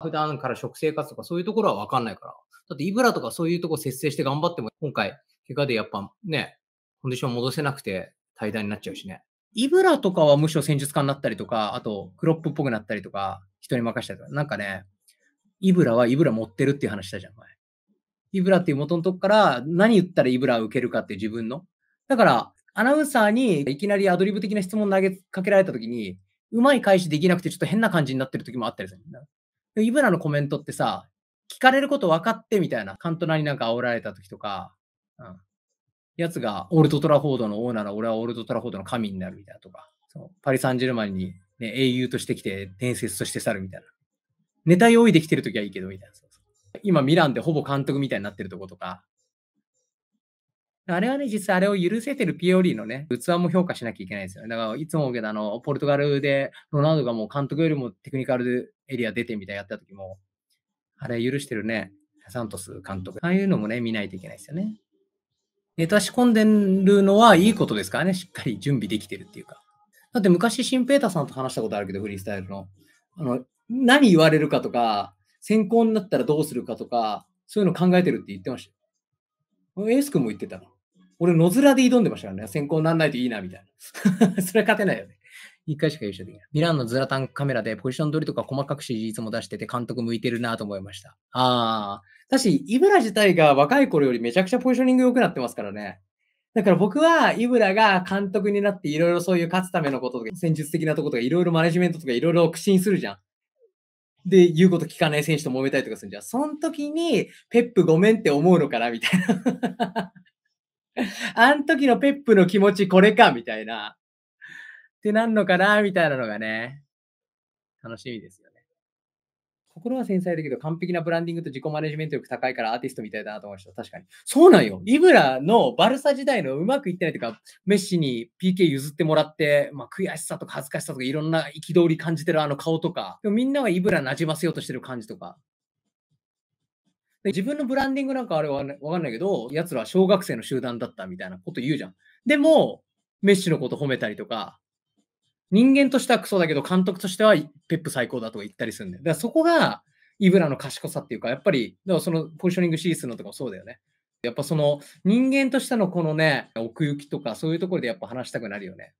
普段から食生活とかそういうところはわかんないから。だってイブラとかそういうとこ節制して頑張っても、今回、怪我でやっぱね、コンディション戻せなくて対談になっちゃうしね。イブラとかはむしろ戦術家になったりとか、あとクロップっぽくなったりとか、人に任したりとか、なんかね、イブラはイブラ持ってるっていう話したじゃん、前。イブラっていう元のとこから何言ったらイブラを受けるかって自分の。だから、アナウンサーにいきなりアドリブ的な質問投げかけられた時に、うまい返しできなくてちょっと変な感じになってる時もあったりする。イブラのコメントってさ、聞かれること分かってみたいな、カントナになんか煽られた時とか、うん。やつが、オールドトラフォードの王なら俺はオールドトラフォードの神になるみたいなとか、そうパリ・サンジェルマンに、ね、英雄としてきて、伝説として去るみたいな。ネタ用意できてる時はいいけど、みたいな。そうそう今、ミランでほぼ監督みたいになってるとことか。あれはね、実際あれを許せてるピオリーのね、器も評価しなきゃいけないですよね。だから、いつも思うけど、あの、ポルトガルで、ロナウドがもう監督よりもテクニカルでエリア出てみたいやった時も、あれ許してるね、サントス監督。ああいうのもね、見ないといけないですよね。ネタ仕込んでるのはいいことですからね、しっかり準備できてるっていうか。だって昔、新平太さんと話したことあるけど、フリースタイルの。あの、何言われるかとか、先行になったらどうするかとか、そういうの考えてるって言ってました。エース君も言ってたの。俺、野面で挑んでましたからね。先行にならないといいな、みたいな。それは勝てないよね。一回しか優勝できない。ミランのズラタンカメラでポジション取りとか細かく指示いつも出してて監督向いてるなと思いました。ああ。だし、イブラ自体が若い頃よりめちゃくちゃポジショニング良くなってますからね。だから僕は、イブラが監督になっていろいろそういう勝つためのこととか、戦術的なとことか、いろいろマネジメントとかいろいろ苦心するじゃん。で、言うこと聞かない選手と揉めたりとかするじゃん。その時に、ペップごめんって思うのかなみたいな。あん時のペップの気持ちこれかみたいな。ってなんのかなみたいなのがね、楽しみですよね。心は繊細だけど、完璧なブランディングと自己マネジメント力高いからアーティストみたいだなと思いました。確かに。そうなんよ。イブラのバルサ時代のうまくいってないというか、メッシに PK 譲ってもらって、まあ、悔しさとか恥ずかしさとかいろんな憤り感じてるあの顔とか、でもみんながイブラなじませようとしてる感じとか、自分のブランディングなんかあれはわかんないけど、奴らは小学生の集団だったみたいなこと言うじゃん。でも、メッシのこと褒めたりとか、人間としてはクソだけど、監督としてはペップ最高だとか言ったりするんで。だからそこが、イブラの賢さっていうか、やっぱり、だからそのポジショニングシリーズのとかもそうだよね。やっぱその人間としてのこのね、奥行きとかそういうところでやっぱ話したくなるよね。